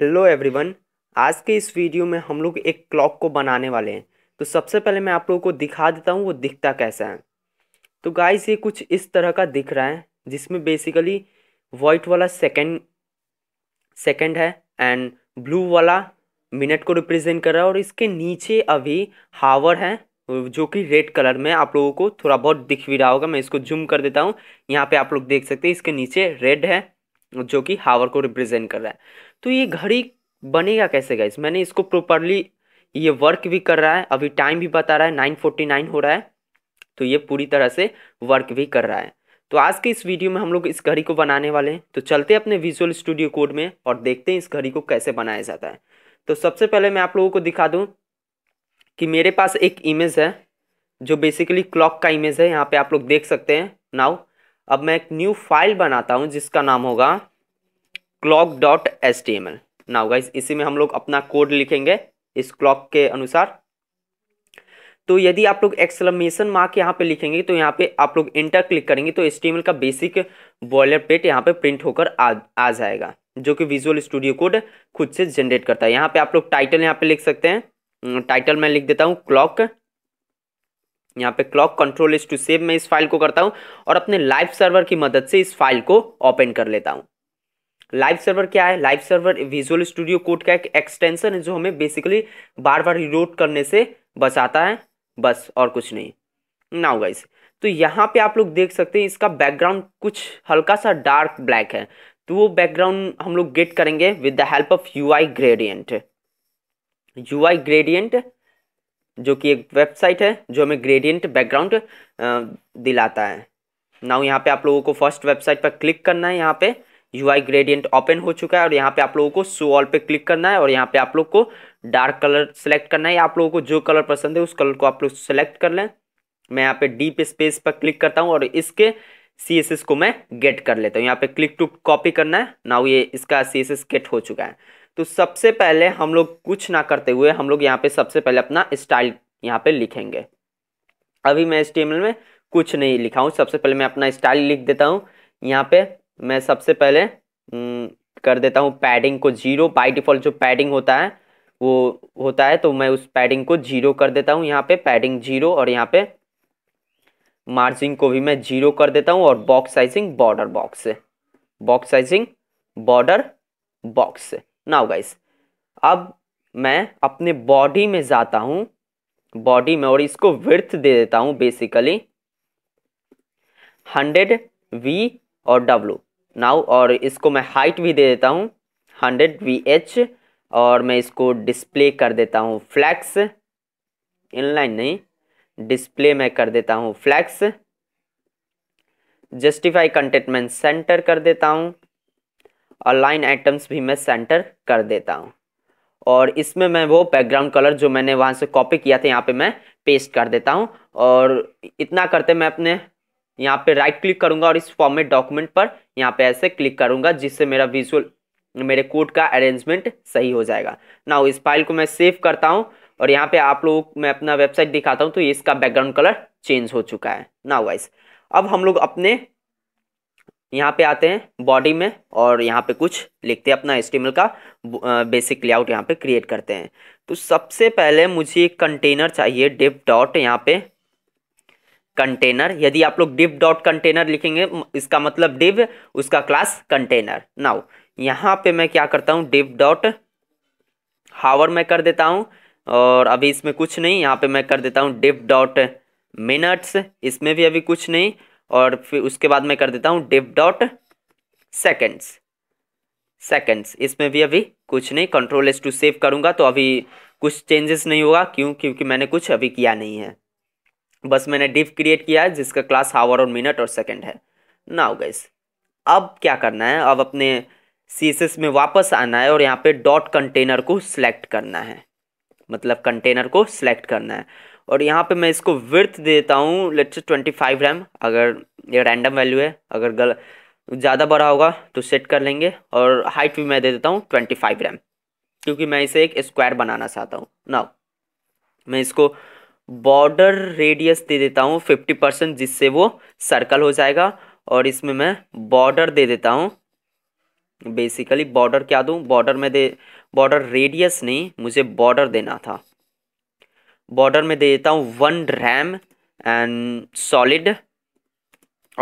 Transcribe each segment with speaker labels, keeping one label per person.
Speaker 1: hello everyone आज के इस वीडियो में हम लोग एक क्लॉक को बनाने वाले हैं तो सबसे पहले मैं आप लोगों को दिखा देता हूँ वो दिखता कैसा है तो गाइस ये कुछ इस तरह का दिख रहा है जिसमें बेसिकली वाइट वाला सेकंड सेकंड है एंड ब्लू वाला मिनट को रिप्रेजेंट कर रहा है और इसके नीचे अभी हावर है जो कि रेड कलर में आप लोगों को थोड़ा बहुत दिख भी रहा होगा मैं इसको जूम कर देता हूँ यहाँ पे आप लोग देख सकते हैं इसके नीचे रेड है जो कि हावर को रिप्रेजेंट कर रहा है तो ये घड़ी बनेगा कैसे गाइस मैंने इसको प्रॉपरली ये वर्क भी कर रहा है अभी टाइम भी बता रहा है नाइन फोर्टी नाइन हो रहा है तो ये पूरी तरह से वर्क भी कर रहा है तो आज के इस वीडियो में हम लोग इस घड़ी को बनाने वाले हैं तो चलते हैं अपने विजुअल स्टूडियो कोड में और देखते हैं इस घड़ी को कैसे बनाया जाता है तो सबसे पहले मैं आप लोगों को दिखा दूँ कि मेरे पास एक इमेज है जो बेसिकली क्लॉक का इमेज है यहाँ पे आप लोग देख सकते हैं नाउ अब मैं एक न्यू फाइल बनाता हूँ जिसका नाम होगा clock dot S T M L now guys इसी में हम लोग अपना कोड लिखेंगे इस क्लॉक के अनुसार तो यदि आप लोग एक्सलमेशन मार्क यहाँ पे लिखेंगे तो यहाँ पे आप लोग इंटर क्लिक करेंगे तो एस का बेसिक बॉयलर प्लेट यहाँ पे प्रिंट होकर आ आ जाएगा जो कि विजुअल स्टूडियो कोड खुद से जनरेट करता है यहाँ पे आप लोग टाइटल यहाँ पे लिख सकते हैं टाइटल हम्म, मैं लिख देता हूँ क्लॉक यहाँ पे clock control is to save मैं इस फाइल को करता हूँ और अपने लाइव सर्वर की मदद से इस फाइल को ओपन कर लेता हूँ लाइव सर्वर क्या है live server visual studio code का एक एक्सटेंशन है जो हमें बेसिकली बार बार रिलोड करने से बचाता है बस और कुछ नहीं नाउ इसे तो यहाँ पे आप लोग देख सकते हैं इसका बैकग्राउंड कुछ हल्का सा डार्क ब्लैक है तो वो बैकग्राउंड हम लोग गेट करेंगे with the help of U I gradient U I gradient जो कि एक वेबसाइट है जो हमें ग्रेडियंट बैकग्राउंड दिलाता है नाउ यहाँ पे आप लोगों को फर्स्ट वेबसाइट पर क्लिक करना है यहाँ पे यू आई ग्रेडियंट ओपन हो चुका है और यहाँ पे आप लोगों को शो ऑल पे क्लिक करना है और यहाँ पे आप लोग को डार्क कलर सेलेक्ट करना है आप लोगों को जो कलर पसंद है उस कलर को आप लोग सेलेक्ट कर लें मैं यहाँ पे डीप स्पेस पर क्लिक करता हूँ और इसके सी एस एस को मैं गेट कर लेता हूँ यहाँ पे क्लिक टू कॉपी करना है नाउ ये इसका सी एस एस गेट हो चुका है तो सबसे पहले हम लोग कुछ ना करते हुए हम लोग यहाँ पे सबसे पहले अपना स्टाइल यहाँ पे लिखेंगे अभी मैं एस में कुछ नहीं लिखा हूँ सबसे पहले मैं अपना स्टाइल लिख देता हूँ यहाँ पे मैं सबसे पहले कर देता हूँ पैडिंग को जीरो बाई डिफ़ॉल्ट जो पैडिंग होता है वो होता है तो मैं उस पैडिंग को जीरो कर देता हूँ यहाँ पे पैडिंग जीरो और यहाँ पे मार्जिन को भी मैं जीरो कर देता हूँ और बॉक्स साइजिंग बॉर्डर बॉक्स से बॉक्स साइजिंग बॉर्डर बॉक्स से नाउ गाइस अब मैं अपने बॉडी में जाता हूँ बॉडी में और इसको विर्थ दे देता हूँ बेसिकली हंड्रेड वी और डब्लू नाउ और इसको मैं हाइट भी दे देता हूँ हंड्रेड वी एच और मैं इसको डिस्प्ले कर देता हूँ फ्लैक्स इनलाइन नहीं डिस्प्ले मैं कर देता हूँ फ्लैक्स जस्टिफाई कंटेटमेंट सेंटर कर देता हूँ और लाइन आइटम्स भी मैं सेंटर कर देता हूँ और इसमें मैं वो बैकग्राउंड कलर जो मैंने वहाँ से कॉपी किया था यहाँ पे मैं पेस्ट कर देता हूँ और इतना करते मैं अपने यहाँ पे राइट क्लिक करूंगा और इस फॉर्मेट डॉक्यूमेंट पर यहाँ पे ऐसे क्लिक करूंगा जिससे मेरा विजुअल मेरे कोड का अरेंजमेंट सही हो जाएगा ना इस फाइल को मैं सेव करता हूँ और यहाँ पे आप लोग मैं अपना वेबसाइट दिखाता हूँ तो ये इसका बैकग्राउंड कलर चेंज हो चुका है ना वाइस अब हम लोग अपने यहाँ पे आते हैं बॉडी में और यहाँ पे कुछ लिखते हैं अपना एस्टिमल का बेसिक लेआउट यहाँ पे क्रिएट करते हैं तो सबसे पहले मुझे एक कंटेनर चाहिए डिप डॉट यहाँ पे कंटेनर यदि आप लोग डिव डॉट कंटेनर लिखेंगे इसका मतलब डिव उसका क्लास कंटेनर नाउ यहाँ पे मैं क्या करता हूँ डिव डॉट हावर में कर देता हूँ और अभी इसमें कुछ नहीं यहाँ पे मैं कर देता हूँ डिव डॉट मिनट्स इसमें भी अभी कुछ नहीं और फिर उसके बाद मैं कर देता हूँ डिव डॉट सेकेंड्स सेकेंड्स इसमें भी अभी कुछ नहीं कंट्रोल एस टू सेव करूँगा तो अभी कुछ चेंजेस नहीं होगा क्यों क्योंकि मैंने कुछ अभी किया नहीं है बस मैंने डिफ क्रिएट किया है जिसका क्लास हावर और मिनट और सेकेंड है नाउ गैस अब क्या करना है अब अपने सी में वापस आना है और यहाँ पे डॉट कंटेनर को सिलेक्ट करना है मतलब कंटेनर को सिलेक्ट करना है और यहाँ पे मैं इसको विर्थ देता हूँ लेट्स ट्वेंटी फाइव रैम अगर ये रैंडम वैल्यू है अगर गल ज़्यादा बड़ा होगा तो सेट कर लेंगे और हाइट भी मैं दे देता हूँ ट्वेंटी फाइव रैम क्योंकि मैं इसे एक स्क्वायर बनाना चाहता हूँ नाउ मैं इसको बॉर्डर रेडियस दे देता हूँ फिफ्टी परसेंट जिससे वो सर्कल हो जाएगा और इसमें मैं बॉर्डर दे देता हूँ बेसिकली बॉर्डर क्या दूँ बॉर्डर में दे बॉर्डर रेडियस नहीं मुझे बॉर्डर देना था बॉर्डर में दे देता हूँ वन रैम एंड सॉलिड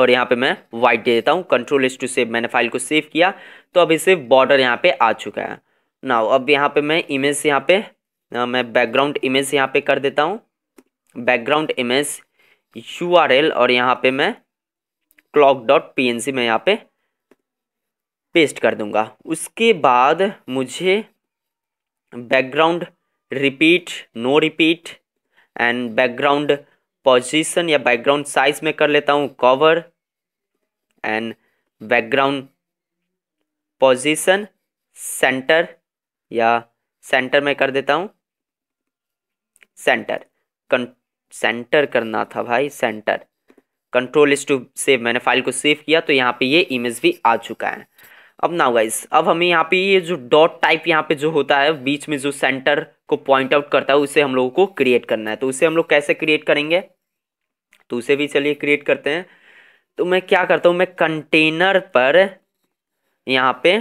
Speaker 1: और यहाँ पे मैं वाइट दे देता हूँ कंट्रोल एस टू सेव मैंने फाइल को सेव किया तो अब इसे बॉर्डर यहाँ पे आ चुका है ना अब यहाँ पे मैं इमेज यहाँ पे मैं बैकग्राउंड इमेज यहाँ पे कर देता हूँ background image U R L और यहाँ पे मैं clock dot P N C में यहाँ पे पेस्ट कर दूंगा उसके बाद मुझे background repeat no repeat and background position या बैकग्राउंड साइज में कर लेता हूँ cover and background position centre या सेंटर में कर देता हूँ सेंटर कंट सेंटर करना था भाई centre control S to save मैंने फाइल को सेव किया तो यहाँ पे ये इमेज भी आ चुका है अब ना गाइस अब हमें यहाँ पे ये जो डॉट टाइप यहाँ पे जो होता है बीच में जो सेंटर को पॉइंट आउट करता है उसे हम लोगों को क्रिएट करना है तो उसे हम लोग कैसे क्रिएट करेंगे तो उसे भी चलिए क्रिएट करते हैं तो मैं क्या करता हूँ मैं कंटेनर पर यहाँ पे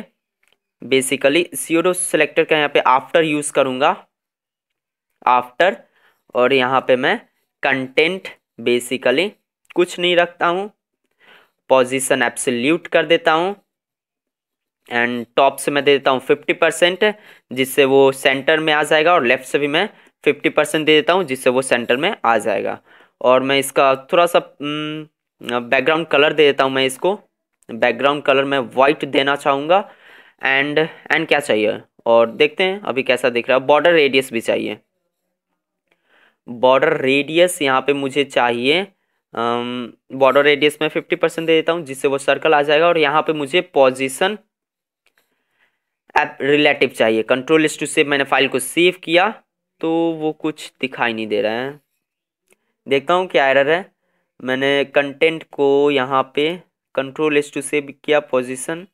Speaker 1: बेसिकली सीओडो सेलेक्टर का यहाँ पे आफ्टर यूज़ करूंगा आफ्टर और यहाँ पे मैं कंटेंट बेसिकली कुछ नहीं रखता हूँ पोजीशन एब्सोल्यूट कर देता हूँ एंड टॉप से मैं दे देता हूँ फिफ्टी परसेंट जिससे वो सेंटर में आ जाएगा और लेफ्ट से भी मैं फिफ्टी परसेंट दे देता हूँ जिससे वो सेंटर में आ जाएगा और मैं इसका थोड़ा सा बैकग्राउंड हम्म, कलर दे देता हूँ मैं इसको बैकग्राउंड कलर मैं वाइट देना चाहूँगा एंड एंड क्या चाहिए और देखते हैं अभी कैसा दिख रहा है बॉर्डर रेडियस भी चाहिए बॉर्डर रेडियस यहाँ पे मुझे चाहिए बॉर्डर रेडियस में फिफ्टी परसेंट दे देता हूँ जिससे वो सर्कल आ जाएगा और यहाँ पे मुझे पोजीशन रिलेटिव चाहिए कंट्रोल लिस्ट टू सेव मैंने फाइल को सेव किया तो वो कुछ दिखाई नहीं दे रहा है देखता हूँ क्या एरर है मैंने कंटेंट को यहाँ पे कंट्रोल लिस्ट टू सेव किया पोजिशन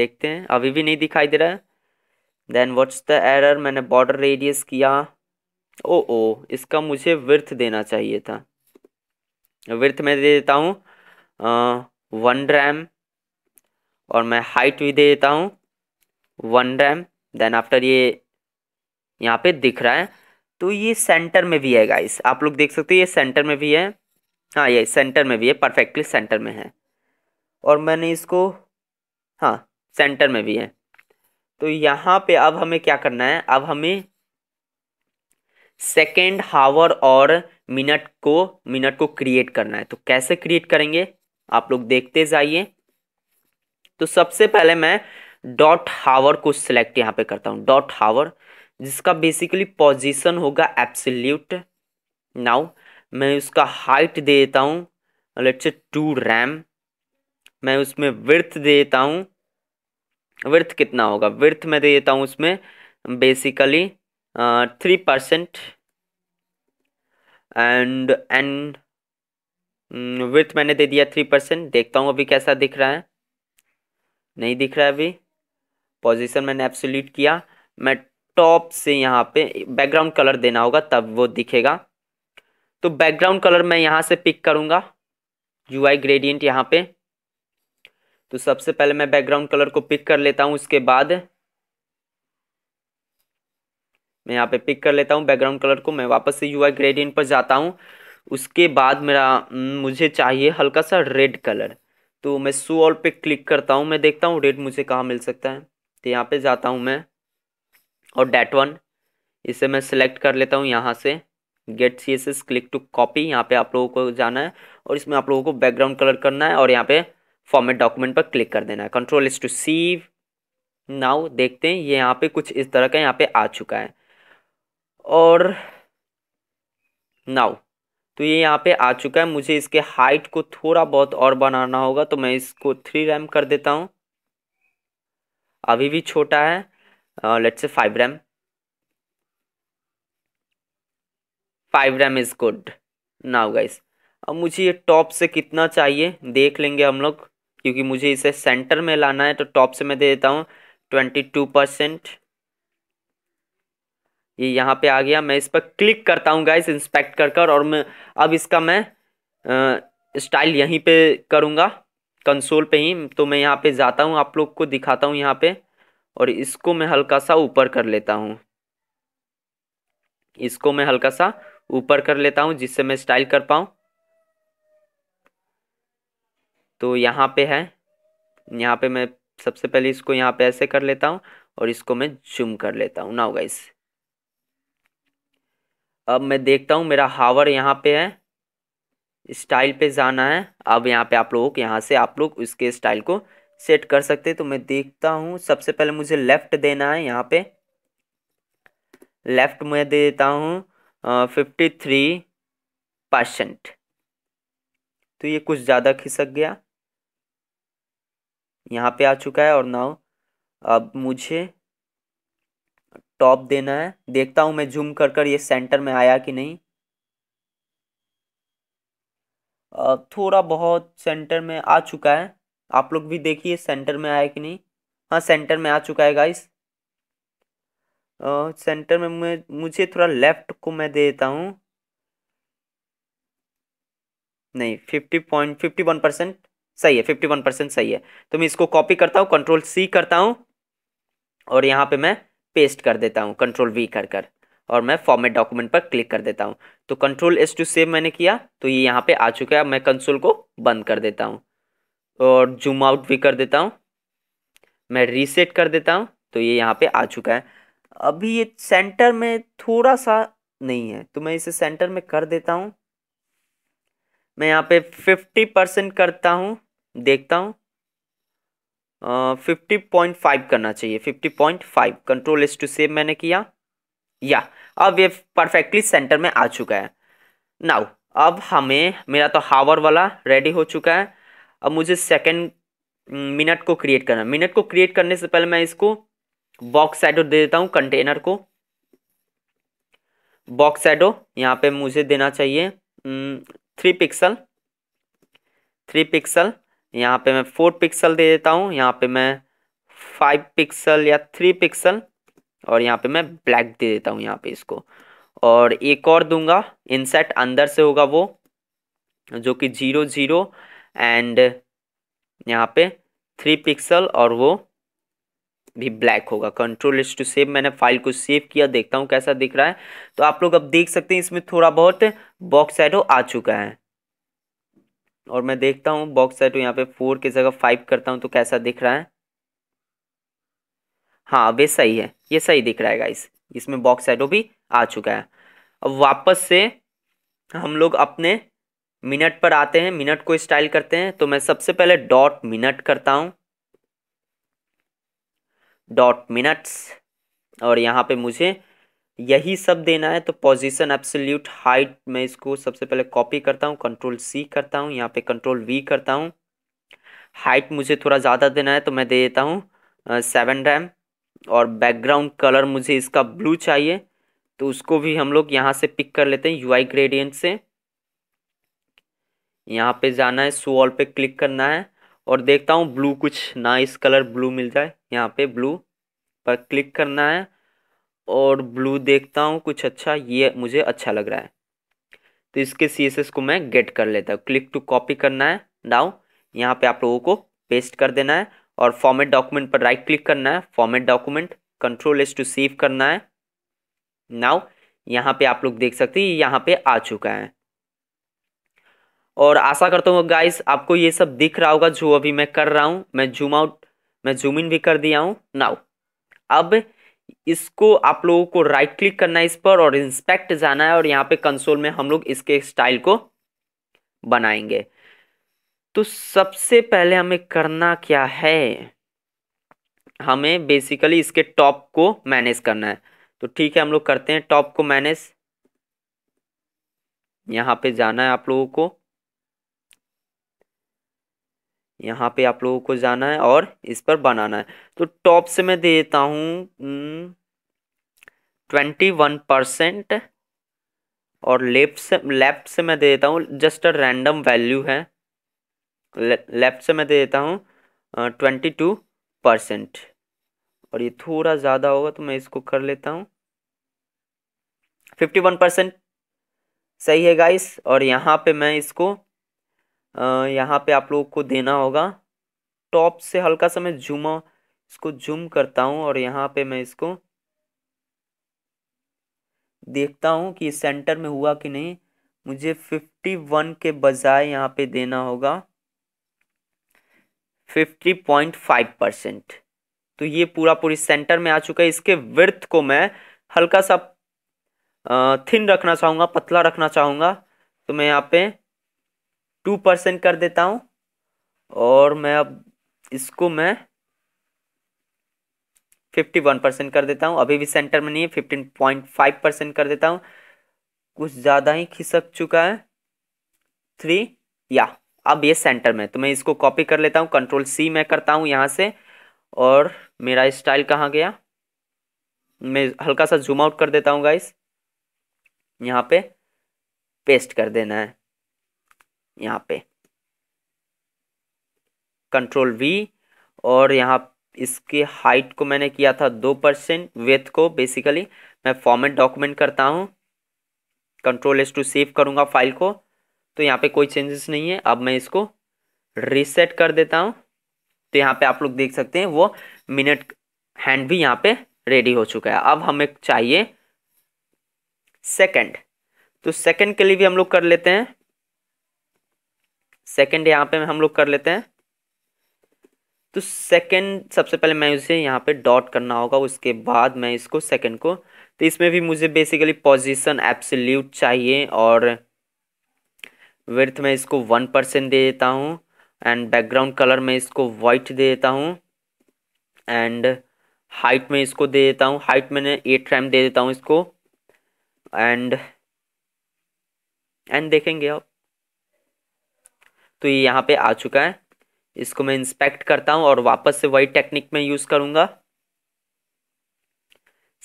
Speaker 1: देखते हैं अभी भी नहीं दिखाई दे रहा है देन वॉट्स द एरर मैंने बॉर्डर रेडियस किया ओ ओ इसका मुझे वर्थ देना चाहिए था वर्थ मैं दे देता हूँ वन रैम और मैं हाइट भी दे देता हूँ वन रैम देन आफ्टर ये यहाँ पे दिख रहा है तो ये सेंटर में भी है गाइस आप लोग देख सकते हैं ये सेंटर में भी है हाँ ये सेंटर में भी है परफेक्टली सेंटर में है और मैंने इसको हाँ सेंटर में भी है तो यहाँ पे अब हमें क्या करना है अब हमें सेकेंड हावर और मिनट को मिनट को क्रिएट करना है तो कैसे क्रिएट करेंगे आप लोग देखते जाइए तो सबसे पहले मैं डॉट हावर को सिलेक्ट यहाँ पे करता हूँ डॉट हावर जिसका बेसिकली पोजीशन होगा एप्सल्यूट नाउ मैं उसका हाइट दे देता हूँ लेट्स से टू रैम मैं उसमें विर्थ दे देता हूँ विर्थ कितना होगा विर्थ मैं दे देता हूँ उसमें basically three percent and and an with मैंने दे दिया थ्री परसेंट देखता हूँ अभी कैसा दिख रहा है नहीं दिख रहा है अभी पोजीशन मैंने एब्सोल्यूट किया मैं टॉप से यहाँ पे बैकग्राउंड कलर देना होगा तब वो दिखेगा तो बैकग्राउंड कलर मैं यहाँ से पिक करूँगा यू आई ग्रेडियंट यहाँ पे तो सबसे पहले मैं बैकग्राउंड कलर को पिक कर लेता हूँ उसके बाद मैं यहाँ पे पिक कर लेता हूँ बैकग्राउंड कलर को मैं वापस से यू आई पर जाता हूँ उसके बाद मेरा मुझे चाहिए हल्का सा रेड कलर तो मैं सो ऑल पे क्लिक करता हूँ मैं देखता हूँ रेड मुझे कहाँ मिल सकता है तो यहाँ पे जाता हूँ मैं और डेट वन इसे मैं सिलेक्ट कर लेता हूँ यहाँ से get C S S click to copy यहाँ पे आप लोगों को जाना है और इसमें आप लोगों को बैकग्राउंड कलर करना है और यहाँ पे फॉर्मेट डॉक्यूमेंट पर क्लिक कर देना है control is to save now देखते हैं ये यहाँ पे कुछ इस तरह का यहाँ पे आ चुका है और नाउ तो ये यहाँ पे आ चुका है मुझे इसके हाइट को थोड़ा बहुत और बनाना होगा तो मैं इसको थ्री रैम कर देता हूँ अभी भी छोटा है let say five rem five rem is good now guys अब मुझे ये टॉप से कितना चाहिए देख लेंगे हम लोग क्योंकि मुझे इसे सेंटर में लाना है तो टॉप से मैं दे देता हूँ ट्वेंटी टू परसेंट ये यह यहाँ पे आ गया मैं इस पर क्लिक करता हूँ गाइस इंस्पेक्ट कर कर और मैं अब इसका मैं स्टाइल यहीं पे करूँगा कंसोल पे ही तो मैं यहाँ पे जाता हूँ आप लोग को दिखाता हूँ यहाँ पे और इसको मैं हल्का सा ऊपर कर लेता हूँ इसको मैं हल्का सा ऊपर कर लेता हूँ जिससे मैं स्टाइल कर पाऊँ तो यहाँ पे है यहाँ पे मैं सबसे पहले इसको यहाँ पे ऐसे कर लेता हूँ और इसको मैं जूम कर लेता हूँ नाउ गाइस अब मैं देखता हूँ मेरा हावर यहाँ पे है स्टाइल पे जाना है अब यहाँ पे आप लोगों को यहाँ से आप लोग उसके स्टाइल को सेट कर सकते तो मैं देखता हूँ सबसे पहले मुझे लेफ़्ट देना है यहाँ पे लेफ़्ट मैं दे देता हूँ फिफ्टी थ्री परसेंट तो ये कुछ ज़्यादा खिसक गया यहाँ पे आ चुका है और नाउ अब मुझे टॉप देना है देखता हूँ मैं जूम कर कर ये सेंटर में आया कि नहीं थोड़ा बहुत सेंटर में आ चुका है आप लोग भी देखिए सेंटर में आया कि नहीं हाँ सेंटर में आ चुका है गाइस सेंटर में मुझे थोड़ा लेफ्ट को मैं दे देता हूँ नहीं fifty point fifty one percent सही है फिफ्टी वन परसेंट सही है तो मैं इसको कॉपी करता हूँ कंट्रोल सी करता हूँ और यहाँ पे मैं पेस्ट कर देता हूँ कंट्रोल वी कर कर और मैं फॉर्मेट डॉक्यूमेंट पर क्लिक कर देता हूँ तो कंट्रोल एस टू सेव मैंने किया तो ये यहाँ पे आ चुका है मैं कंसोल को बंद कर देता हूँ और जूम आउट भी कर देता हूँ मैं रीसेट कर देता हूँ तो ये यहाँ पे आ चुका है अभी ये सेंटर में थोड़ा सा नहीं है तो मैं इसे सेंटर में कर देता हूँ मैं यहाँ पे फिफ्टी परसेंट करता हूँ देखता हूँ फिफ्टी पॉइंट फाइव करना चाहिए fifty point five control S to save मैंने किया या अब ये परफेक्टली सेंटर में आ चुका है नाउ अब हमें मेरा तो हावर वाला रेडी हो चुका है अब मुझे सेकेंड मिनट को क्रिएट करना मिनट को क्रिएट करने से पहले मैं इसको बॉक्स साइडो दे देता हूँ कंटेनर को बॉक्स साइडो यहाँ पे मुझे देना चाहिए थ्री पिक्सल थ्री पिक्सल यहाँ पे मैं फोर पिक्सल दे देता हूँ यहाँ पे मैं फाइव पिक्सल या थ्री पिक्सल और यहाँ पे मैं ब्लैक दे देता हूँ यहाँ पे इसको और एक और दूंगा इंसेट अंदर से होगा वो जो कि जीरो जीरो एंड यहाँ पे थ्री पिक्सल और वो भी ब्लैक होगा कंट्रोल इज टू सेव मैंने फाइल को सेव किया देखता हूँ कैसा दिख रहा है तो आप लोग अब देख सकते हैं इसमें थोड़ा बहुत बॉक्स एडो आ चुका है और मैं देखता हूँ बॉक्स सेट यहाँ पे फोर की जगह फाइव करता हूँ तो कैसा दिख रहा है हाँ अब सही है ये सही दिख रहा है गाइस इसमें बॉक्स सेटो भी आ चुका है अब वापस से हम लोग अपने मिनट पर आते हैं मिनट को स्टाइल करते हैं तो मैं सबसे पहले डॉट मिनट करता हूँ डॉट मिनट्स और यहाँ पे मुझे यही सब देना है तो पोजीशन एब्सोल्यूट हाइट मैं इसको सबसे पहले कॉपी करता हूँ कंट्रोल सी करता हूँ यहाँ पे कंट्रोल वी करता हूँ हाइट मुझे थोड़ा ज़्यादा देना है तो मैं दे देता हूँ सेवन रैम और बैकग्राउंड कलर मुझे इसका ब्लू चाहिए तो उसको भी हम लोग यहाँ से पिक कर लेते हैं आई ग्रेडियंट से यहाँ पे जाना है सो ऑल पे क्लिक करना है और देखता हूँ ब्लू कुछ नाइस कलर ब्लू मिल जाए यहाँ पे ब्लू पर क्लिक करना है और ब्लू देखता हूँ कुछ अच्छा ये मुझे अच्छा लग रहा है तो इसके सी को मैं गेट कर लेता हूँ क्लिक टू कॉपी करना है नाउ यहाँ पे आप लोगों को पेस्ट कर देना है और फॉर्मेट डॉक्यूमेंट पर राइट क्लिक करना है format document control S to save करना है नाउ यहाँ पे आप लोग देख सकते हैं यहाँ पे आ चुका है और आशा करता हूँ गाइस आपको ये सब दिख रहा होगा जो अभी मैं कर रहा हूँ मैं जूम आउट मैं जूम इन भी कर दिया हूँ नाउ अब इसको आप लोगों को राइट क्लिक करना है इस पर और इंस्पेक्ट जाना है और यहाँ पे कंसोल में हम लोग इसके स्टाइल को बनाएंगे तो सबसे पहले हमें करना क्या है हमें बेसिकली इसके टॉप को मैनेज करना है तो ठीक है हम लोग करते हैं टॉप को मैनेज यहाँ पे जाना है आप लोगों को यहाँ पे आप लोगों को जाना है और इस पर बनाना है तो टॉप से मैं दे देता हूँ ट्वेंटी वन परसेंट और लेफ्ट से लेफ्ट से मैं दे देता हूँ जस्ट अ रैंडम वैल्यू है लेफ्ट से मैं दे देता हूँ ट्वेंटी टू परसेंट और ये थोड़ा ज़्यादा होगा तो मैं इसको कर लेता हूँ फिफ्टी वन परसेंट सही है गाइस और यहाँ पे मैं इसको यहाँ पे आप लोगों को देना होगा टॉप से हल्का सा मैं झूमा इसको जूम करता हूँ और यहाँ पे मैं इसको देखता हूँ कि सेंटर में हुआ कि नहीं मुझे फिफ्टी वन के बजाय यहाँ पे देना होगा फिफ्टी पॉइंट फाइव परसेंट तो ये पूरा पूरी सेंटर में आ चुका है इसके वर्थ को मैं हल्का सा थिन रखना चाहूँगा पतला रखना चाहूँगा तो मैं यहाँ पे टू परसेंट कर देता हूँ और मैं अब इसको मैं फिफ्टी वन परसेंट कर देता हूँ अभी भी सेंटर में नहीं है फिफ्टीन पॉइंट फाइव परसेंट कर देता हूँ कुछ ज़्यादा ही खिसक चुका है थ्री या अब ये सेंटर में तो मैं इसको कॉपी कर लेता हूँ कंट्रोल सी मैं करता हूँ यहाँ से और मेरा स्टाइल कहाँ गया मैं हल्का सा जूम आउट कर देता हूँ गाइस यहाँ पे पेस्ट कर देना है यहाँ पे कंट्रोल वी और यहाँ इसके हाइट को मैंने किया था दो परसेंट वेथ को बेसिकली मैं फॉर्मेट डॉक्यूमेंट करता हूँ कंट्रोल एस टू सेव करूँगा फाइल को तो यहाँ पे कोई चेंजेस नहीं है अब मैं इसको रीसेट कर देता हूँ तो यहाँ पे आप लोग देख सकते हैं वो मिनट हैंड भी यहाँ पे रेडी हो चुका है अब हमें चाहिए सेकंड तो सेकंड के लिए भी हम लोग कर लेते हैं सेकेंड यहाँ पे हम लोग कर लेते हैं तो सेकेंड सबसे पहले मैं उसे यहाँ पे डॉट करना होगा उसके बाद मैं इसको सेकेंड को तो इसमें भी मुझे बेसिकली पोजीशन एब्सोल्यूट चाहिए और विर्थ में इसको वन परसेंट दे देता हूँ एंड बैकग्राउंड कलर में इसको वाइट दे देता हूँ एंड हाइट में इसको दे देता हूँ हाइट मैंने एट रैम दे देता हूँ इसको एंड एंड देखेंगे आप तो ये यहाँ पे आ चुका है इसको मैं इंस्पेक्ट करता हूँ और वापस से वही टेक्निक में यूज़ करूँगा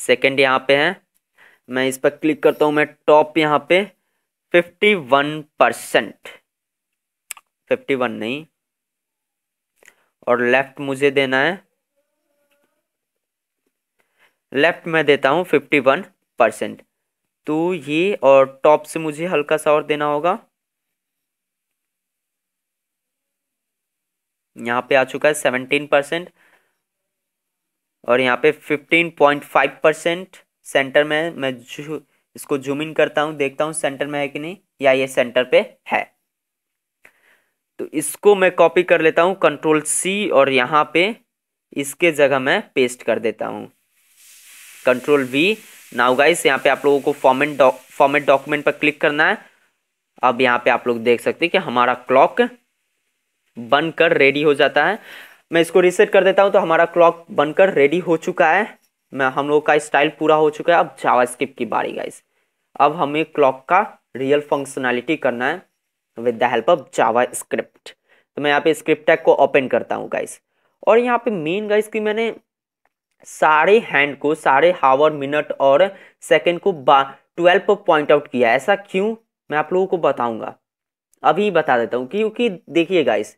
Speaker 1: सेकंड यहाँ पे है मैं इस पर क्लिक करता हूँ मैं टॉप यहाँ पे fifty one percent fifty one नहीं और लेफ़्ट मुझे देना है लेफ़्ट मैं देता हूँ फिफ्टी वन परसेंट तो ये और टॉप से मुझे हल्का सा और देना होगा यहाँ पे आ चुका है सेवनटीन परसेंट और यहाँ पे fifteen point five percent centre में मैं इसको जूम इन करता हूँ देखता हूँ सेंटर में है कि नहीं या ये सेंटर पे है तो इसको मैं कॉपी कर लेता हूँ कंट्रोल सी और यहाँ पे इसके जगह मैं पेस्ट कर देता हूँ कंट्रोल वी नाउ गाइस यहाँ पे आप लोगों को फॉर्मेट डॉक फॉर्मेट डॉक्यूमेंट पर क्लिक करना है अब यहाँ पे आप लोग देख सकते हैं कि हमारा क्लॉक बनकर रेडी हो जाता है मैं इसको रीसेट कर देता हूँ तो हमारा क्लॉक बनकर रेडी हो चुका है मैं हम लोग का स्टाइल पूरा हो चुका है अब जावास्क्रिप्ट की बारी गाइस अब हमें क्लॉक का रियल फंक्शनैलिटी करना है with the help of JavaScript तो मैं यहाँ पे स्क्रिप्ट टैग को ओपन करता हूँ गाइस और यहाँ पे मेन गाइस की मैंने सारे हैंड को सारे हावर मिनट और सेकंड को बा ट्वेल्व पॉइंट आउट किया ऐसा क्यों मैं आप लोगों को बताऊंगा अभी बता देता हूँ क्योंकि देखिए गाइस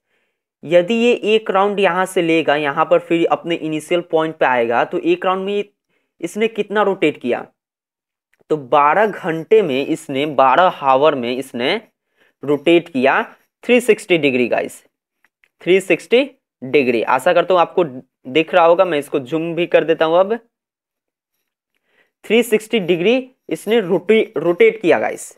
Speaker 1: यदि ये एक राउंड यहाँ से लेगा यहाँ पर फिर अपने इनिशियल पॉइंट पे आएगा तो एक राउंड में इसने कितना रोटेट किया तो 12 घंटे में इसने 12 हावर में इसने रोटेट किया 360 डिग्री का इस 360 डिग्री आशा करता हूँ आपको दिख रहा होगा मैं इसको जूम भी कर देता हूँ अब 360 डिग्री इसने रोटे रोटेट किया गाइस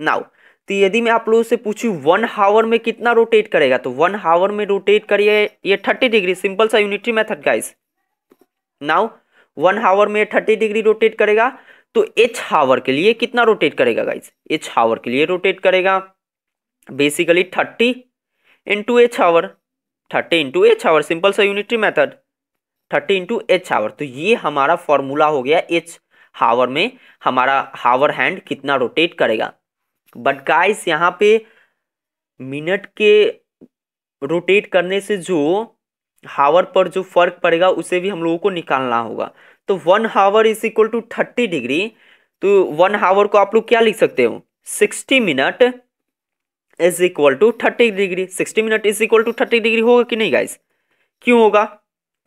Speaker 1: नाउ तो यदि मैं आप लोगों से पूछूँ वन हावर में कितना रोटेट करेगा तो वन हावर में रोटेट करिए ये थर्टी डिग्री सिंपल सा unity method guys now one hour में थर्टी डिग्री रोटेट करेगा तो एच हावर के लिए कितना रोटेट करेगा गाइस एच हावर के लिए रोटेट करेगा basically thirty into H hour thirty into H hour simple सा unitary method thirty into H hour तो ये हमारा फॉर्मूला हो गया एच हावर में हमारा हावर हैंड कितना रोटेट करेगा बट गाइस यहाँ पे मिनट के रोटेट करने से जो हावर पर जो फर्क पड़ेगा उसे भी हम लोगों को निकालना होगा तो one hour is equal to thirty degree तो वन हावर को आप लोग क्या लिख सकते हो sixty minute is equal to thirty degree sixty minute is equal to thirty degree होगा कि नहीं गाइस क्यों होगा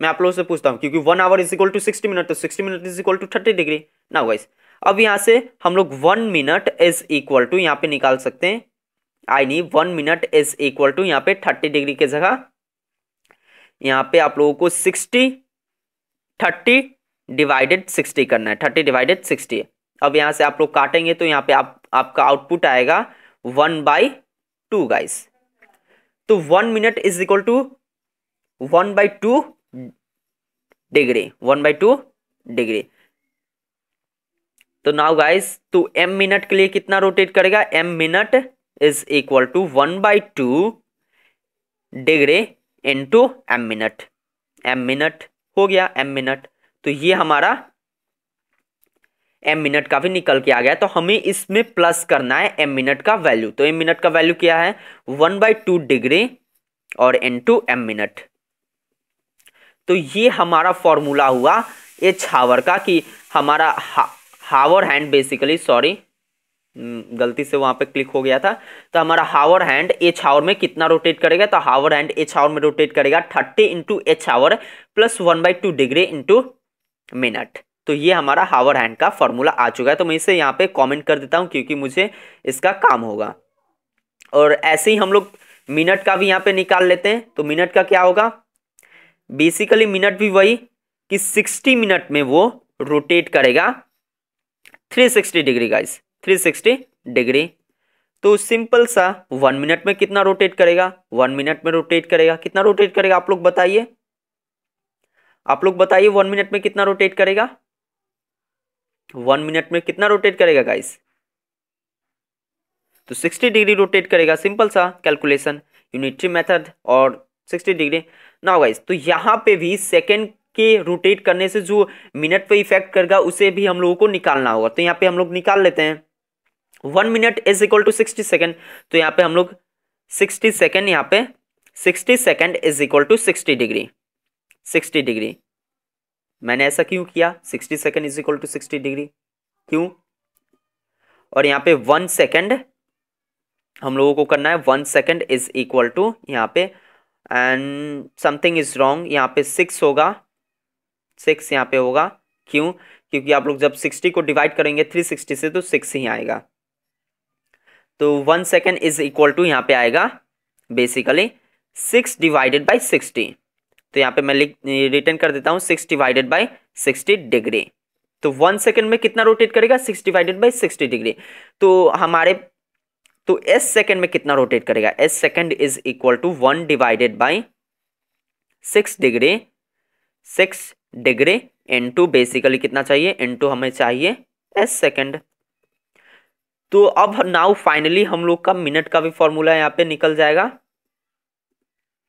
Speaker 1: मैं आप लोगों से पूछता हूँ क्योंकि one hour is equal to sixty minute तो sixty minute is equal to thirty degree ना गाइस अब यहाँ से हम लोग one minute is equal to यहाँ पे निकाल सकते हैं आई नी one minute is equal to यहाँ पे थर्टी डिग्री के जगह यहाँ पे आप लोगों को सिक्सटी थर्टी डिवाइडेड सिक्सटी करना है थर्टी डिवाइडेड सिक्सटी अब यहाँ से आप लोग काटेंगे तो यहाँ पे आप आपका आउटपुट आएगा वन बाई टू गाइस तो one minute is equal to one by two degree one by two degree तो नाउ गाइस तो एम मिनट के लिए कितना रोटेट करेगा M minute is equal to one by two degree into M minute M minute हो गया M minute तो ये हमारा एम मिनट का भी निकल के आ गया तो हमें इसमें प्लस करना है एम मिनट का वैल्यू तो एम मिनट का वैल्यू क्या है वन बाई टू डिग्री और एन टू एम मिनट तो ये हमारा फॉर्मूला हुआ एच हावर का कि हमारा हा, hour hand basically sorry hmm, गलती से वहाँ पे क्लिक हो गया था तो हमारा हावर हैंड एच हावर में कितना रोटेट करेगा तो हावर हैंड एच हावर में रोटेट करेगा thirty into H hour plus one by two degree into minute तो ये हमारा हावर हैंड का फॉर्मूला आ चुका है तो मैं इसे यहाँ पे कमेंट कर देता हूँ क्योंकि मुझे इसका काम होगा और ऐसे ही हम लोग मिनट का भी यहाँ पे निकाल लेते हैं तो मिनट का क्या होगा बेसिकली मिनट भी वही कि सिक्सटी मिनट में वो रोटेट करेगा three sixty degree guys three sixty degree तो सिंपल सा वन मिनट में कितना रोटेट करेगा वन मिनट में रोटेट करेगा कितना रोटेट करेगा आप लोग बताइए आप लोग बताइए वन मिनट में कितना रोटेट करेगा वन मिनट में कितना रोटेट करेगा गाइस तो सिक्सटी डिग्री रोटेट करेगा सिंपल सा कैलकुलेशन यूनिटरी मेथड और सिक्सटी डिग्री नाउ गाइस तो यहां पे भी सेकेंड के रोटेट करने से जो मिनट पे इफेक्ट करेगा उसे भी हम लोगों को निकालना होगा तो यहाँ पे हम लोग निकाल लेते हैं one minute is equal to sixty second तो यहाँ पे हम लोग सिक्सटी सेकेंड यहाँ पे sixty second is equal to sixty degree sixty degree मैंने ऐसा क्यों किया sixty second is equal to sixty degree क्यों और यहाँ पे वन सेकेंड हम लोगों को करना है one second is equal to यहाँ पे एंड समथिंग इज रॉन्ग यहाँ पे सिक्स होगा सिक्स यहाँ पे होगा क्यों क्योंकि आप लोग जब सिक्सटी को डिवाइड करेंगे थ्री सिक्सटी से तो सिक्स ही आएगा तो one second is equal to यहाँ पे आएगा basically six divided by sixty तो यहाँ पे मैं लिख रिटर्न कर देता हूँ six divided by sixty degree तो वन सेकेंड में कितना रोटेट करेगा six divided by sixty degree तो हमारे तो एस सेकेंड में कितना रोटेट करेगा S second is equal to one divided by six degree six degree into basically कितना चाहिए इनटू हमें चाहिए एस सेकेंड तो अब नाउ फाइनली हम लोग का मिनट का भी फॉर्मूला यहाँ पे निकल जाएगा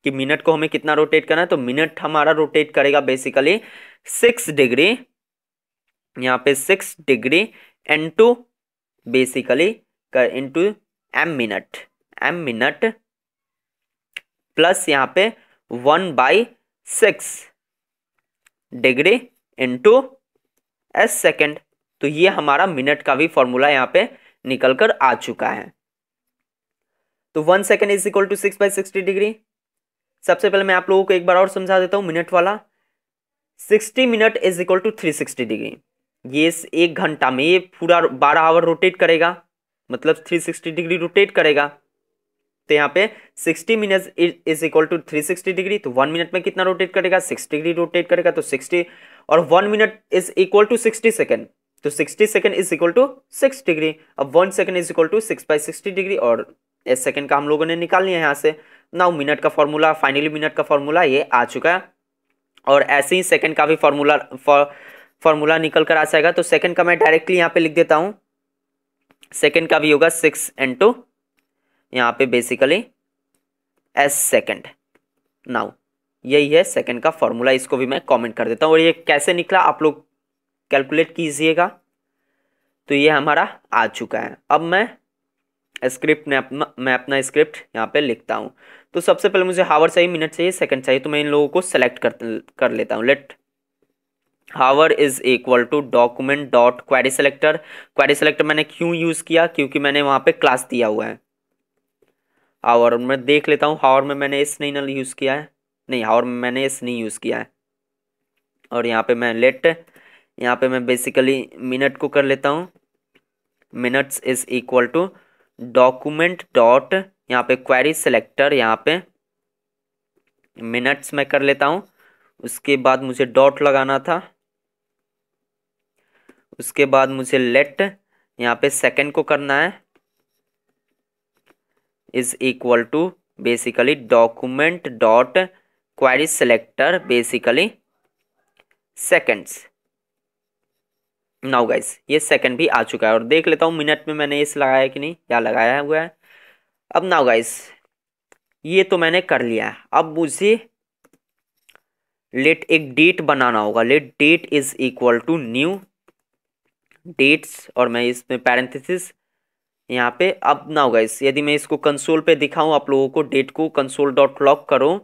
Speaker 1: कि मिनट को हमें कितना रोटेट करना है तो मिनट हमारा रोटेट करेगा बेसिकली सिक्स डिग्री यहाँ पे six degree into basically into M minute M minute plus यहाँ पे one by six degree into S second तो ये हमारा मिनट का भी फॉर्मूला यहाँ पे निकल कर आ चुका है तो one second is equal to six by sixty degree सबसे पहले मैं आप लोगों को एक बार और समझा देता हूँ मिनट वाला sixty minute is equal to three sixty degree ये इस एक घंटा में ये पूरा बारह आवर रोटेट करेगा मतलब थ्री सिक्सटी डिग्री रोटेट करेगा तो यहाँ पे 60 minute is equal to 360 degree तो वन मिनट में कितना रोटेट करेगा 60 डिग्री रोटेट करेगा तो 60 और one minute is equal to 60 second तो 60 second is equal to 6 degree अब one second is equal to six by sixty degree और एस सेकेंड का हम लोगों ने निकाल लिया यहाँ से नाउ मिनट का फॉर्मूला फाइनली मिनट का फॉर्मूला ये आ चुका है और ऐसे ही सेकेंड का भी फॉर्मूला फॉर्मूला निकल कर आ जाएगा तो सेकेंड का मैं डायरेक्टली यहाँ पे लिख देता हूँ सेकेंड का भी होगा सिक्स इंटू यहाँ पे बेसिकली एस सेकेंड नाउ यही है सेकेंड का फॉर्मूला इसको भी मैं कमेंट कर देता हूँ और ये कैसे निकला आप लोग कैलकुलेट कीजिएगा तो ये हमारा आ चुका है अब मैं स्क्रिप्ट में अपना मैं अपना स्क्रिप्ट यहाँ पे लिखता हूँ तो सबसे पहले मुझे हावर चाहिए मिनट चाहिए सेकंड चाहिए तो मैं इन लोगों को सेलेक्ट कर कर लेता हूँ let hour is equal to document dot query selector query selector मैंने क्यों यूज़ किया क्योंकि मैंने वहाँ पे क्लास दिया हुआ है हावर मैं देख लेता हूँ हावर में मैंने एस नहीं नल यूज़ किया है नहीं हावर में मैंने एस नहीं यूज़ किया है और यहाँ पे मैं लेट यहाँ पे मैं बेसिकली मिनट को कर लेता हूँ minutes is equal to document dot यहाँ पे क्वेरी सेलेक्टर यहाँ पे मिनट्स में कर लेता हूँ उसके बाद मुझे डॉट लगाना था उसके बाद मुझे लेट यहाँ पे सेकेंड को करना है is equal to basically document dot query selector basically seconds now guys ये सेकंड भी आ चुका है और देख लेता हूँ मिनट में मैंने इस लगाया कि नहीं क्या लगाया हुआ है अब नाउ गाइस ये तो मैंने कर लिया है अब मुझे लेट एक डेट बनाना होगा let date is equal to new dates और मैं इसमें पैरेंथिस यहाँ पे अब ना होगा इस यदि मैं इसको कंसोल पे दिखाऊं आप लोगों को डेट को कंसोल डॉट लॉक करो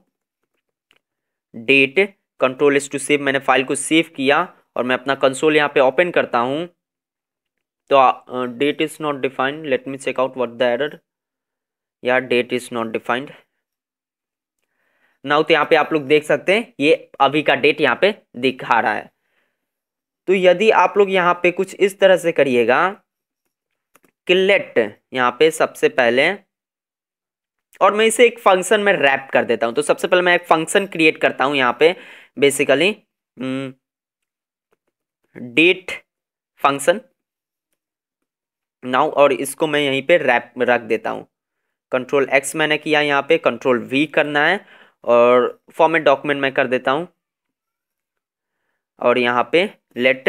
Speaker 1: date control is to save मैंने फाइल को सेव किया और मैं अपना कंसोल यहाँ पे ओपन करता हूँ तो date is not defined let me check out what the error यार date is not defined now तो यहाँ पे आप लोग देख सकते हैं ये अभी का डेट यहाँ पे दिखा रहा है तो यदि आप लोग यहाँ पे कुछ इस तरह से करिएगा किलेट यहाँ पे सबसे पहले और मैं इसे एक फंक्शन में रैप कर देता हूँ तो सबसे पहले मैं एक फंक्शन क्रिएट करता हूँ यहाँ पे बेसिकली डेट फंक्शन नाउ और इसको मैं यहीं पे रैप रख देता हूँ कंट्रोल एक्स मैंने किया यहाँ पे कंट्रोल वी करना है और फॉर्मेट डॉक्यूमेंट में कर देता हूँ और यहाँ पे let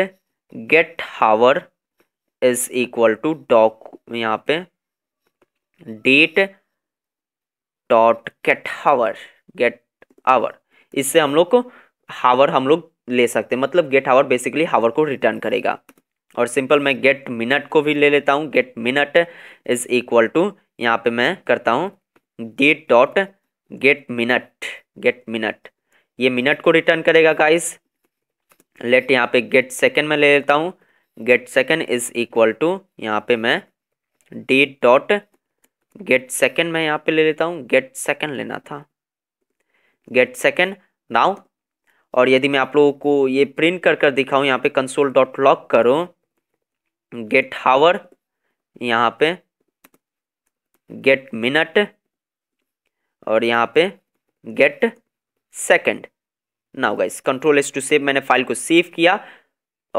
Speaker 1: get hour is equal to doc यहाँ पे date dot get hour get hour इससे हम लोग को हावर हम लोग ले सकते हैं मतलब गेट हावर बेसिकली हावर को रिटर्न करेगा और सिंपल मैं गेट मिनट को भी ले लेता हूँ get minute is equal to यहाँ पे मैं करता हूँ get dot get minute get minute ये मिनट को रिटर्न करेगा गाइस लेट यहाँ पे गेट सेकेंड में ले लेता हूँ get second is equal to यहाँ पे मैं डी डॉट गेट सेकेंड मैं यहाँ पे ले लेता हूँ गेट सेकेंड लेना था गेट सेकेंड नाउ और यदि मैं आप लोगों को ये प्रिंट कर कर दिखाऊँ यहाँ पे कंसोल डॉट लॉक करो गेट हावर यहाँ पे गेट मिनट और यहाँ पे get second now guys control S to save मैंने फाइल को सेव किया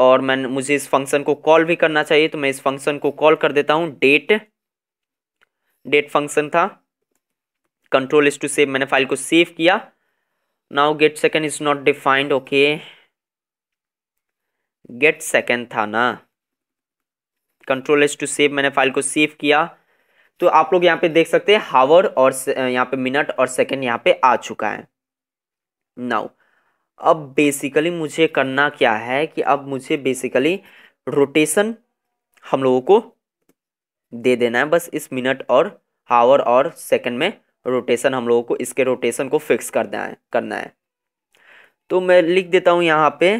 Speaker 1: और मैं मुझे इस फंक्शन को कॉल भी करना चाहिए तो मैं इस फंक्शन को कॉल कर देता हूँ डेट डेट फंक्शन था कंट्रोल इज टू सेव मैंने फाइल को सेव किया now get second is not defined okay get second था ना कंट्रोल इज टू सेव मैंने फाइल को सेव किया तो आप लोग यहाँ पे देख सकते हैं हावर और यहाँ पे मिनट और सेकेंड यहाँ पे आ चुका है नाउ अब बेसिकली मुझे करना क्या है कि अब मुझे बेसिकली रोटेशन हम लोगों को दे देना है बस इस मिनट और आवर और सेकंड में रोटेशन हम लोगों को इसके रोटेशन को फिक्स कर देना है करना है तो मैं लिख देता हूँ यहाँ पे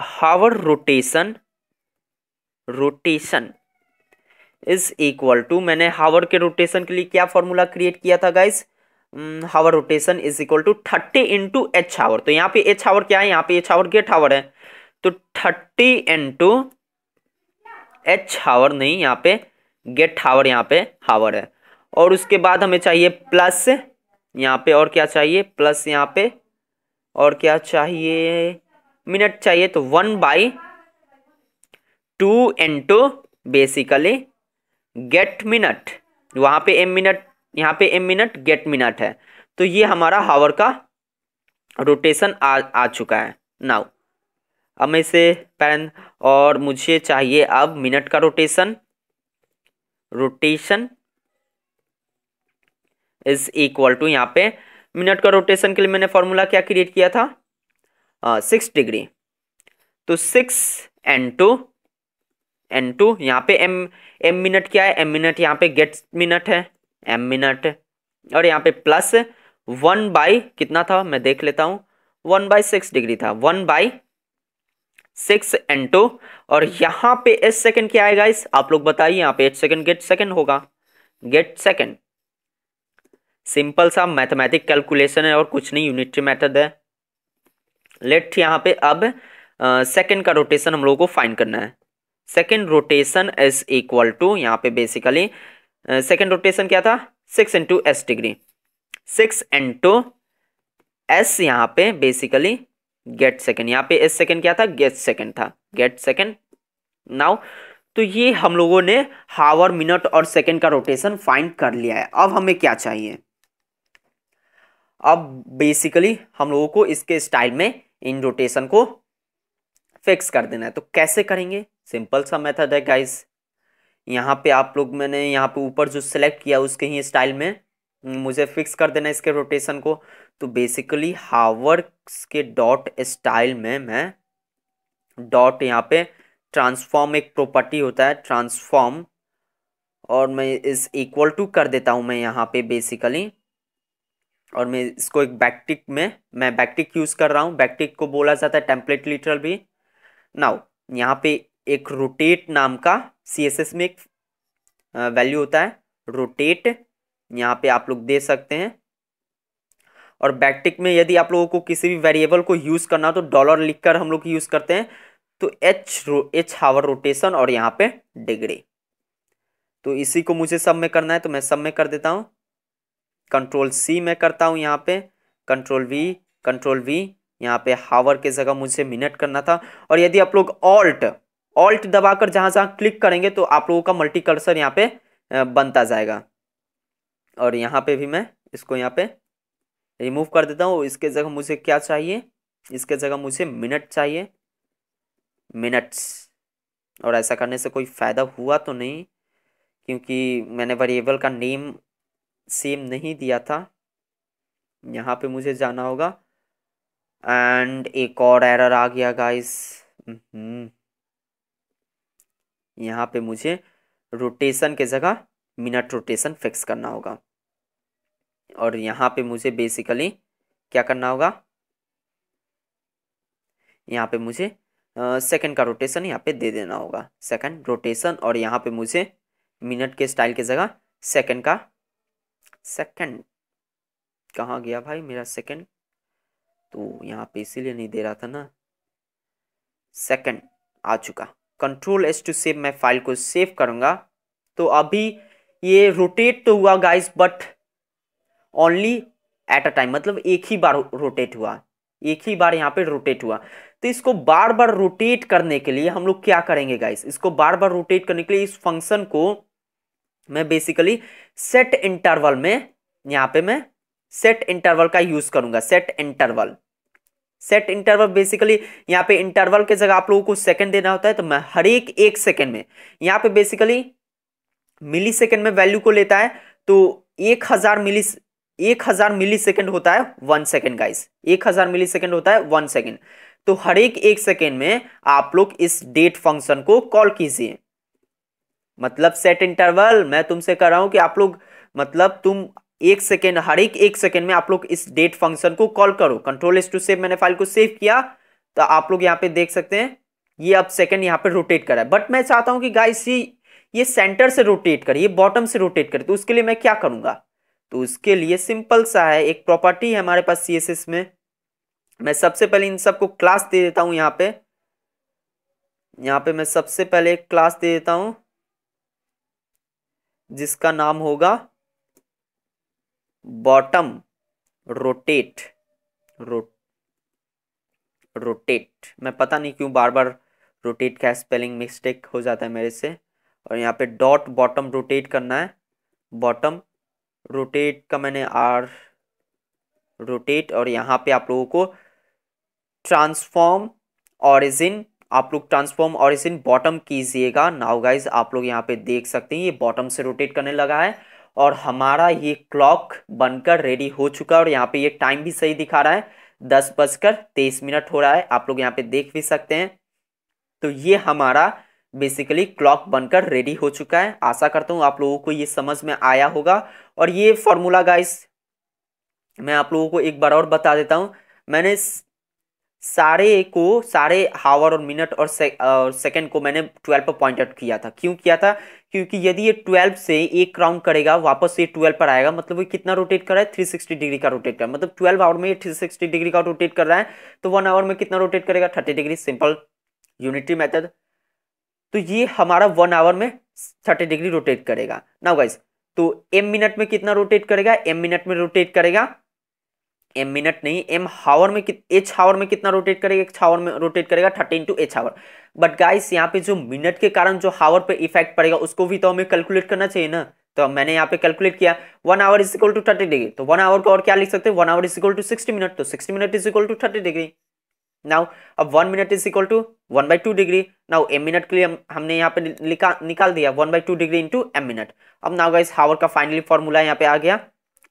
Speaker 1: hour rotation rotation is equal to मैंने हावर के रोटेशन के लिए क्या फॉर्मूला क्रिएट किया था guys hour rotation is equal to thirty into H hour तो यहाँ पे एच हावर क्या है यहाँ पे एच हावर गेट हावर है तो थर्टी इंटू एच हावर नहीं यहाँ पे गेट हावर यहाँ पे हावर है और उसके बाद हमें चाहिए प्लस यहाँ पे और क्या चाहिए प्लस यहाँ पे और क्या चाहिए मिनट चाहिए तो one by two into basically get minute वहाँ पे एम मिनट यहाँ पे एम मिनट गेट मिनट है तो ये हमारा हावर का रोटेशन आ आ चुका है नाउ अब मैं इसे पैन और मुझे चाहिए अब मिनट का rotation rotation is equal to यहाँ पे मिनट का रोटेशन के लिए मैंने फॉर्मूला क्या क्रिएट किया था सिक्स डिग्री तो six into into यहाँ पे एम एम मिनट क्या है एम मिनट यहाँ पे गेट मिनट है एम मिनट और यहाँ पे प्लस वन बाई कितना था मैं देख लेता हूँ वन बाई सिक्स डिग्री था वन बाई सिक्स टू और यहाँ पे एट सेकेंड क्या आएगा इस आप लोग बताइए यहाँ पे एट सेकेंड गेट सेकेंड होगा गेट सेकेंड सिंपल सा मैथमेटिक कैलकुलेशन है और कुछ नहीं यूनिटी मेथड है लेट यहाँ पे अब सेकेंड का रोटेशन हम लोगों को फाइंड करना है second rotation is equal to यहाँ पे बेसिकली सेकेंड रोटेशन क्या था six into S degree six into S यहाँ पे बेसिकली गेट सेकेंड यहाँ पे एस सेकेंड क्या था गेट सेकेंड था गेट सेकेंड नाउ तो ये हम लोगों ने हावर मिनट और सेकेंड का रोटेशन फाइंड कर लिया है अब हमें क्या चाहिए अब बेसिकली हम लोगों को इसके स्टाइल में इन रोटेशन को फिक्स कर देना है तो कैसे करेंगे सिंपल सा मेथड है गाइस यहाँ पे आप लोग मैंने यहाँ पे ऊपर जो सेलेक्ट किया उसके ही स्टाइल में हम्म, मुझे फिक्स कर देना इसके रोटेशन को तो बेसिकली हावर्स के डॉट स्टाइल में मैं डॉट यहाँ पे ट्रांसफॉर्म एक प्रॉपर्टी होता है ट्रांसफॉर्म और मैं इस इक्वल टू कर देता हूँ मैं यहाँ पे बेसिकली और मैं इसको एक बैक्टिक में मैं बैक्टिक यूज़ कर रहा हूँ बैक्टिक को बोला जाता है टेम्पलेट लिटरल भी नाउ यहाँ पे एक रोटेट नाम का सी में एक वैल्यू होता है रोटेट यहाँ पे आप लोग दे सकते हैं और बैक्टिक में यदि आप लोगों को किसी भी वेरिएबल को यूज़ करना हो तो डॉलर लिखकर हम लोग यूज़ करते हैं तो एच रो एच हावर रोटेशन और यहाँ पे डिग्री तो इसी को मुझे सब में करना है तो मैं सब में कर देता हूँ कंट्रोल सी में करता हूँ यहाँ पे कंट्रोल वी कंट्रोल वी यहाँ पे हावर के जगह मुझे मिनट करना था और यदि आप लोग ऑल्ट ऑल्ट दबाकर जहाँ जहाँ क्लिक करेंगे तो आप लोगों का मल्टी कर्सर यहाँ पे बनता जाएगा और यहाँ पे भी मैं इसको यहाँ पे रिमूव कर देता हूँ इसके जगह मुझे क्या चाहिए इसके जगह मुझे मिनट चाहिए मिनट्स और ऐसा करने से कोई फ़ायदा हुआ तो नहीं क्योंकि मैंने वेरिएबल का नेम सेम नहीं दिया था यहाँ पे मुझे जाना होगा एंड एक और एरर आ गया गाइस यहाँ पे मुझे रोटेशन के जगह मिनट रोटेशन फिक्स करना होगा और यहाँ पे मुझे बेसिकली क्या करना होगा यहाँ पे मुझे सेकंड का रोटेशन यहाँ पे दे देना होगा सेकंड रोटेशन और यहाँ पे मुझे मिनट के स्टाइल के जगह सेकंड का सेकंड कहाँ गया भाई मेरा सेकंड तो यहाँ पे इसीलिए नहीं दे रहा था ना सेकंड आ चुका कंट्रोल एस टू सेव मैं फाइल को सेव करूँगा तो अभी ये रोटेट तो हुआ guys but only at a time मतलब एक ही बार रोटेट हुआ एक ही बार यहाँ पे रोटेट हुआ तो इसको बार बार रोटेट करने के लिए हम लोग क्या करेंगे गाइस इसको बार बार रोटेट करने के लिए इस फंक्शन को मैं बेसिकली सेट इंटरवल में यहाँ पे मैं सेट इंटरवल का यूज करूंगा set interval set interval basically यहाँ पे इंटरवल के जगह आप लोगों को सेकंड देना होता है तो मैं हर एक एक सेकंड में यहाँ पे बेसिकली मिली सेकेंड में वैल्यू को लेता है तो एक हज़ार मिली एक हज़ार मिली सेकेंड होता है वन सेकेंड गाइस एक हज़ार मिली सेकेंड होता है वन सेकेंड तो हर एक एक सेकेंड में आप लोग इस डेट फंक्शन को कॉल कीजिए मतलब सेट इंटरवल मैं तुमसे कह रहा हूं कि आप लोग मतलब तुम एक सेकेंड हर एक एक सेकेंड में आप लोग इस डेट फंक्शन को कॉल करो कंट्रोल एस टू सेव मैंने फाइल को सेव किया तो आप लोग यहाँ पे देख सकते हैं ये अब सेकेंड यहाँ पे रोटेट करा है बट मैं चाहता हूँ कि गाइस ये ये सेंटर से रोटेट करे ये बॉटम से रोटेट करे तो उसके लिए मैं क्या करूँगा तो उसके लिए सिंपल सा है एक प्रॉपर्टी है हमारे पास सी में मैं सबसे पहले इन सबको क्लास दे देता हूँ यहाँ पे यहाँ पे मैं सबसे पहले एक क्लास दे देता हूँ जिसका नाम होगा बॉटम रोटेट रोट रोटेट मैं पता नहीं क्यों बार बार रोटेट का स्पेलिंग मिस्टेक हो जाता है मेरे से और यहाँ पे डॉट बॉटम रोटेट करना है बॉटम रोटेट का मैंने आर रोटेट और यहाँ पे आप लोगों को ट्रांसफॉर्म ऑरिजिन आप लोग ट्रांसफॉर्म ऑरिजिन बॉटम कीजिएगा नाउ गाइज आप लोग यहाँ पे देख सकते हैं ये बॉटम से रोटेट करने लगा है और हमारा ये क्लॉक बनकर रेडी हो चुका है और यहाँ पे ये टाइम भी सही दिखा रहा है दस बजकर तेईस मिनट हो रहा है आप लोग यहाँ पे देख भी सकते हैं तो ये हमारा बेसिकली क्लॉक बनकर रेडी हो चुका है आशा करता हूँ आप लोगों को ये समझ में आया होगा और ये फॉर्मूला गाइस मैं आप लोगों को एक बार और बता देता हूँ मैंने सारे को सारे हावर और मिनट और से, और सेकेंड को मैंने ट्वेल्व पर पॉइंट आउट किया था क्यों किया था क्योंकि यदि ये ट्वेल्व से एक राउंड करेगा वापस ये ट्वेल्व पर आएगा मतलब वो कितना रोटेट कर रहा है थ्री सिक्सटी डिग्री का रोटेट कर रहा है मतलब ट्वेल्व आवर में ये थ्री सिक्सटी डिग्री का रोटेट कर रहा है तो वन आवर में कितना रोटेट करेगा thirty degree simple unity method तो ये हमारा वन आवर में थर्टी डिग्री रोटेट करेगा नाउ वाइज तो एम मिनट में कितना रोटेट करेगा एम मिनट में रोटेट करेगा एम मिनट नहीं एम हावर में एच हावर में कितना रोटेट करेगा एच हावर में रोटेट करेगा thirteen to H hour but guys यहाँ पे जो मिनट के कारण जो हावर पे इफेक्ट पड़ेगा उसको भी तो हमें कैलकुलेट करना चाहिए ना तो मैंने यहाँ पे कैलकुलेट किया one hour is equal to thirty degree तो वन आवर को और क्या लिख सकते हैं one hour is equal to sixty minute तो sixty minute is equal to thirty degree now अब one minute is equal to one by two degree now M minute के लिए हमने यहाँ पे निकाल दिया one by two degree into M minute अब नाउ गाइस हावर का फाइनली फॉर्मूला यहाँ पे आ गया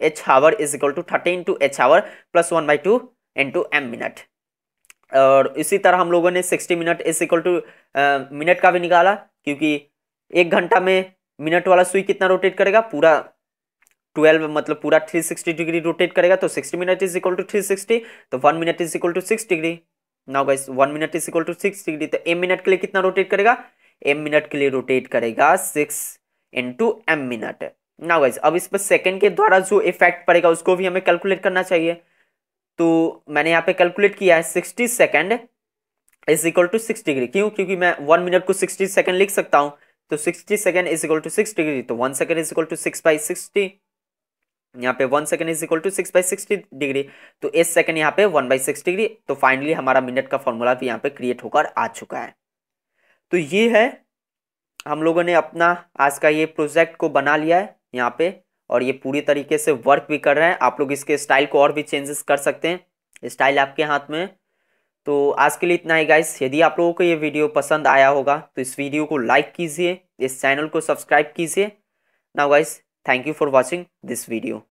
Speaker 1: H hour is equal to thirty into H hour plus one by two into M minute और इसी तरह हम लोगों ने sixty minute is equal to minute का भी निकाला क्योंकि एक घंटा में मिनट वाला सुई कितना रोटेट करेगा पूरा ट्वेल्व मतलब पूरा थ्री सिक्सटी डिग्री रोटेट करेगा तो sixty minute is equal to three sixty तो one minute is equal to six degree now guys one minute is equal to six degree तो एम मिनट के लिए कितना रोटेट करेगा एम मिनट के लिए रोटेट करेगा सिक्स इंटू एम मिनट ना गाइज अब इस पर सेकेंड के द्वारा जो इफेक्ट पड़ेगा उसको भी हमें कैलकुलेट करना चाहिए तो मैंने यहाँ पे कैलकुलेट किया है sixty second is equal to six degree क्यों क्योंकि मैं वन मिनट को सिक्सटी सेकेंड लिख सकता हूँ तो sixty second is equal to six degree तो one second is equal to six by sixty यहाँ पे one second is equal to six by sixty degree तो एस सेकेंड यहाँ पे वन बाई सिक्स डिग्री तो फाइनली हमारा minute का formula भी यहाँ पे क्रिएट होकर आ चुका है तो ये है हम लोगों ने अपना आज का ये प्रोजेक्ट को बना लिया है यहाँ पे और ये पूरी तरीके से वर्क भी कर रहे हैं आप लोग इसके स्टाइल को और भी चेंजेस कर सकते हैं स्टाइल आपके हाथ में तो आज के लिए इतना ही गाइस यदि आप लोगों को ये वीडियो पसंद आया होगा तो इस वीडियो को लाइक कीजिए इस चैनल को सब्सक्राइब कीजिए now guys thank you for watching this video